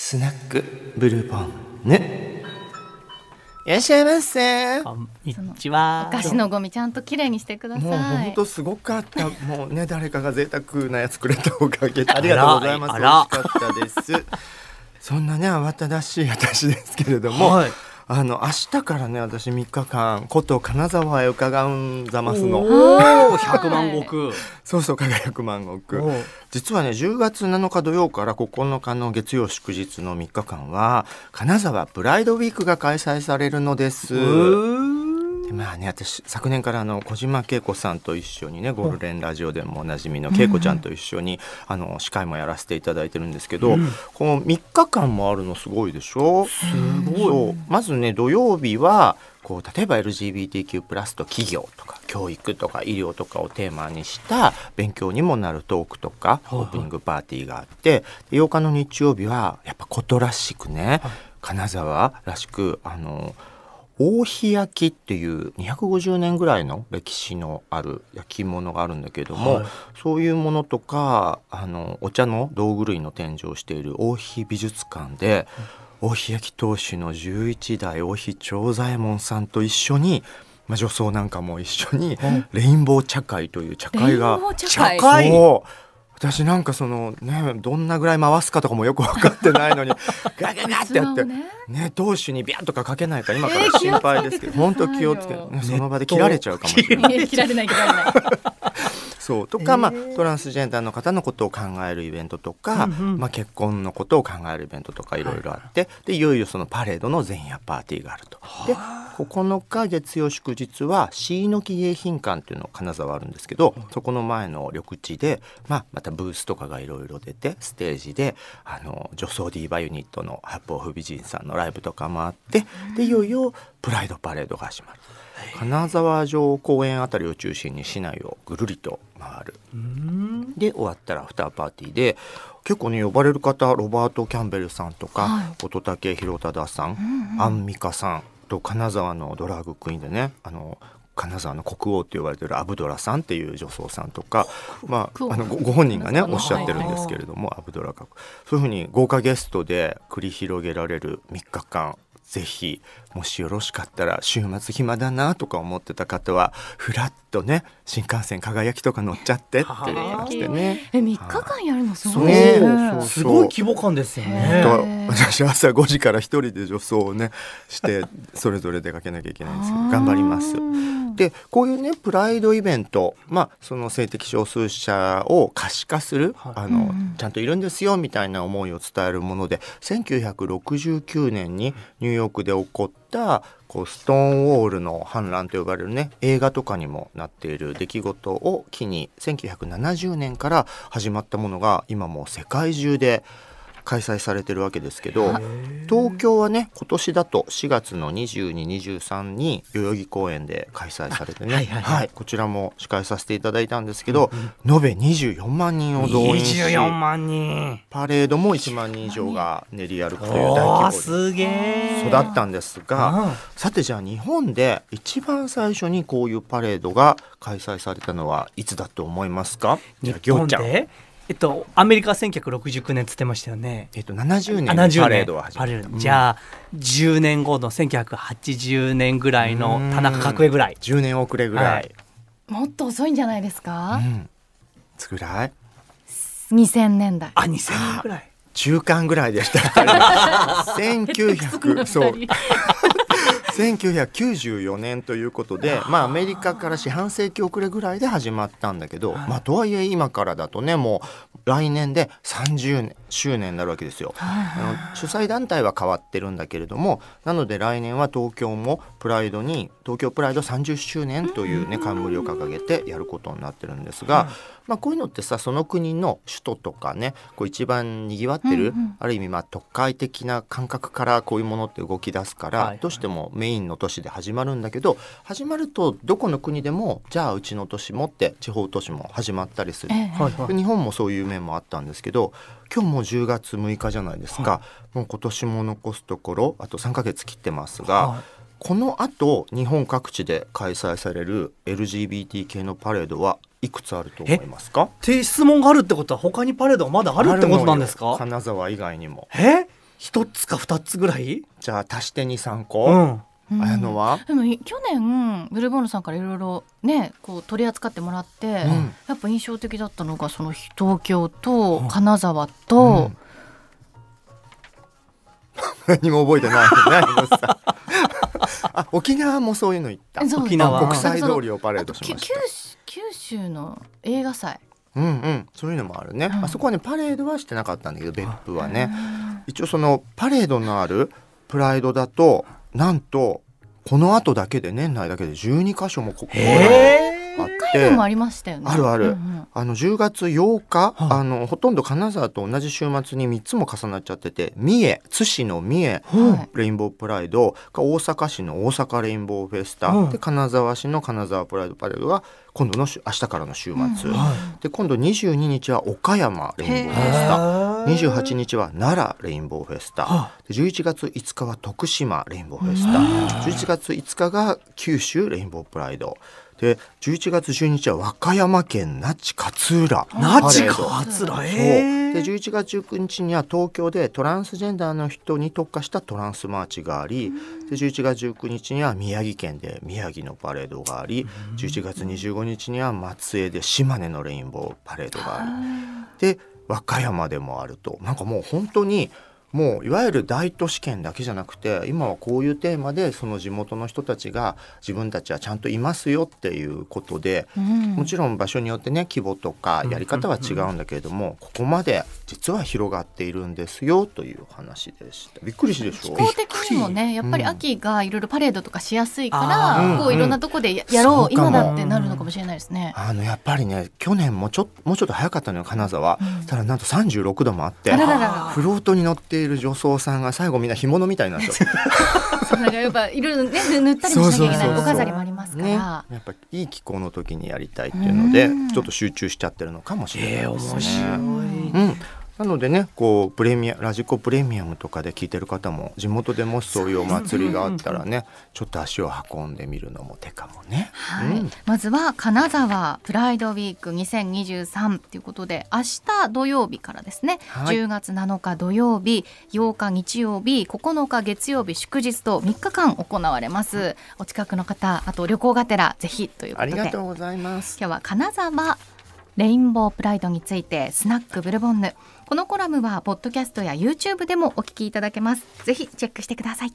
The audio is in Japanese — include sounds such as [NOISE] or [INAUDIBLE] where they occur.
スナックブルボンヌ。いらっしゃいませ。こんにちは。お菓子のゴミちゃんと綺麗にしてください。もう本当すごかった。もうね、誰かが贅沢なやつくれたおかげで。ありがとうございます。美味しかったです。そんなね、慌ただしい私ですけれども。はいあの明日からね私3日間古都金沢へ伺うんざますのおお100万石そうそう輝く万石実はね10月7日土曜から9日の月曜祝日の3日間は金沢プライドウィークが開催されるのです。まあね私昨年からあの小島恵子さんと一緒にねゴールデンラジオでもおなじみの恵子ちゃんと一緒に、あの司会もやらせていただいてるんですけど、うん、この3日間もあるのすごいでしょすごいまずね土曜日はこう例えば LGBTQ+ プラスと企業とか教育とか医療とかをテーマにした勉強にもなるトークとかオープニングパーティーがあって8日の日曜日はやっぱことらしくね金沢らしくあの大日焼きっていう250年ぐらいの歴史のある焼き物があるんだけども、はい、そういうものとかあのお茶の道具類の展示をしている大日美術館で、うん、大日焼き当主の11代大日長左衛門さんと一緒にまあ、女装なんかも一緒にレインボー茶会という茶会が茶会私なんかそのねどんなぐらい回すかとかもよく分かってないのに [LAUGHS] ガガガってやってね投手にビャンとかかけないか今から心配ですけど、えー、本当気をつけ、てその場で切られちゃうかもしれない [LAUGHS] 切られない切られないそうとか、えー、まあ、トランスジェンダーの方のことを考えるイベントとか、うんうん、まあ、結婚のことを考えるイベントとかいろいろあって、はい、でいよいよそのパレードの前夜パーティーがあると。で9日月曜祝日は椎の木迎賓館っていうの金沢あるんですけど、うん、そこの前の緑地で、まあ、またブースとかがいろいろ出てステージであの女装ディーバユニットの八方フ美人さんのライブとかもあってでいよいよプライドパレードが始まる。金沢城公園あたりを中心に市内をぐるりと回るで終わったらアフターパーティーで結構ね呼ばれる方ロバート・キャンベルさんとか、はい、乙武宏忠さん、うんうん、アンミカさんと金沢のドラァグクイーンでねあの金沢の国王って呼ばれてるアブドラさんっていう女装さんとか、まあ、あのご本人がねおっしゃってるんですけれども、アブドラ格そういうふうに豪華ゲストで繰り広げられる3日間ぜひもしよろしかったら週末暇だなとか思ってた方はふらっとね新幹線輝きとか乗っちゃってっていねえ3日間やるのすごい、ね、すごい規模感ですよね私朝5時から一人で女装をねしてそれぞれ出かけなきゃいけないんですけど頑張りますでこういうねプライドイベント、まあ、その性的少数者を可視化する、はい、あの、ちゃんといるんですよみたいな思いを伝えるもので1969年にニューヨークで起こったこうストーンウォールの反乱と呼ばれるね映画とかにもなっている出来事を機に1970年から始まったものが今も世界中で開催されてるわけですけど東京はね今年だと4月の2223に代々木公園で開催されてね、はいはいはいはい、こちらも司会させていただいたんですけど、うん延べ24万人を動員し24万人パレードも1万人以上が練り歩くという大規模で育ったんですがさてじゃあ日本で一番最初にこういうパレードが開催されたのはいつだと思いますか日本でえっと、アメリカ1969年つってましたよね。えっと、70年にパレードは始また、うん。じゃあ、10年後の1980年ぐらいの田中角栄ぐらい。10年遅れぐらいはい、もっと遅いんじゃないですか、うん、つぐらい ?2000 年代。あ、2000年ぐらい。中間ぐらいでした。1900、[LAUGHS] [LAUGHS] そう。1994年ということで、まあ、アメリカから四半世紀遅れぐらいで始まったんだけど、まあ、とはいえ今からだとねもう来年で30周年になるわけですよ。あの主催団体は変わってるんだけれどもなので来年は東京もプライドに東京プライド30周年というね冠を掲げてやることになってるんですが、まあ、こういうのってさその国の首都とかねこう一番にぎわってる、ある意味まあ都会的な感覚からこういうものって動き出すから、どうしても名メインの都市で始まるんだけど始まるとどこの国でもじゃあうちの都市もって地方都市も始まったりする、え日本もそういう面もあったんですけど今日も10月6日じゃないですか、はい、もう今年も残すところあと3か月切ってますが。はいこの後日本各地で開催される LGBT 系のパレードはいくつあると思いますかって質問があるってことは他にパレードはまだあるってことなんですか金沢以外にもえ一つか二つぐらいじゃあ足して二三個、うん、綾のはでも去年ブルボンヌさんからいろいろねこう取り扱ってもらって、うん、やっぱ印象的だったのがその東京と金沢と、うん、何も覚えてないあ沖縄もそういうの行った沖縄国際通りをパレードしました九州の映画祭うんうんそういうのもあるね、うん、あそこはねパレードはしてなかったんだけど別府はね一応そのパレードのあるプライドだとなんとこの後だけで年内だけで12箇所もここあってもありましたよねあるある、うんうん、あの10月8日、はい、あのほとんど金沢と同じ週末に3つも重なっちゃってて三重津市の三重、はい、レインボープライド大阪市の大阪レインボーフェスタ、はい、で金沢市の金沢プライドパレードが今度の明日からの週末、うん、で今度22日は岡山レインボーフェスタ28日は奈良レインボーフェスタ11月5日は徳島レインボーフェスタ11月5日が九州レインボープライドで11月12日は和歌山県那智勝浦那智勝浦えで11月19日には東京でトランスジェンダーの人に特化したトランスマーチがありで11月19日には宮城県で宮城のパレードがあり11月25日には松江で島根のレインボーパレードがありで和歌山でもあるとなんかもう本当にもういわゆる大都市圏だけじゃなくて今はこういうテーマでその地元の人たちが自分たちはちゃんといますよっていうことで、うん、もちろん場所によってね規模とかやり方は違うんだけれども、うんうん、ここまで実は広がっているんですよという話でしたびっくりしでしょ気候的にもねやっぱり秋がいろいろパレードとかしやすいから、こういろんなとこでやろう今だってなるのかもしれないですね。あのやっぱりね去年もちょもうちょっと早かったのよ金沢、ただなんと36度もあってフロートに乗ってている女装さんが最後みんな干物みたいなんですよ。そなんかやっぱいろいろね塗ったりもしなきゃいけないお飾りもありますから、ね、やっぱいい気候の時にやりたいっていうのでちょっと集中しちゃってるのかもしれないですね。えー、面白い、うんなのでねこうプレミアラジコプレミアムとかで聞いてる方も地元でもそういうお祭りがあったらね、ちょっと足を運んでみるのも手かもね。はい、うん、まずは金沢プライドウィーク2023ということで明日土曜日からですね、はい、10月7日土曜日8日日曜日9日月曜日祝日と3日間行われます。うん、お近くの方あと旅行がてらぜひということでありがとうございます。今日は金沢レインボープライドについてスナックブルボンヌこのコラムはポッドキャストや YouTube でもお聞きいただけますぜひチェックしてください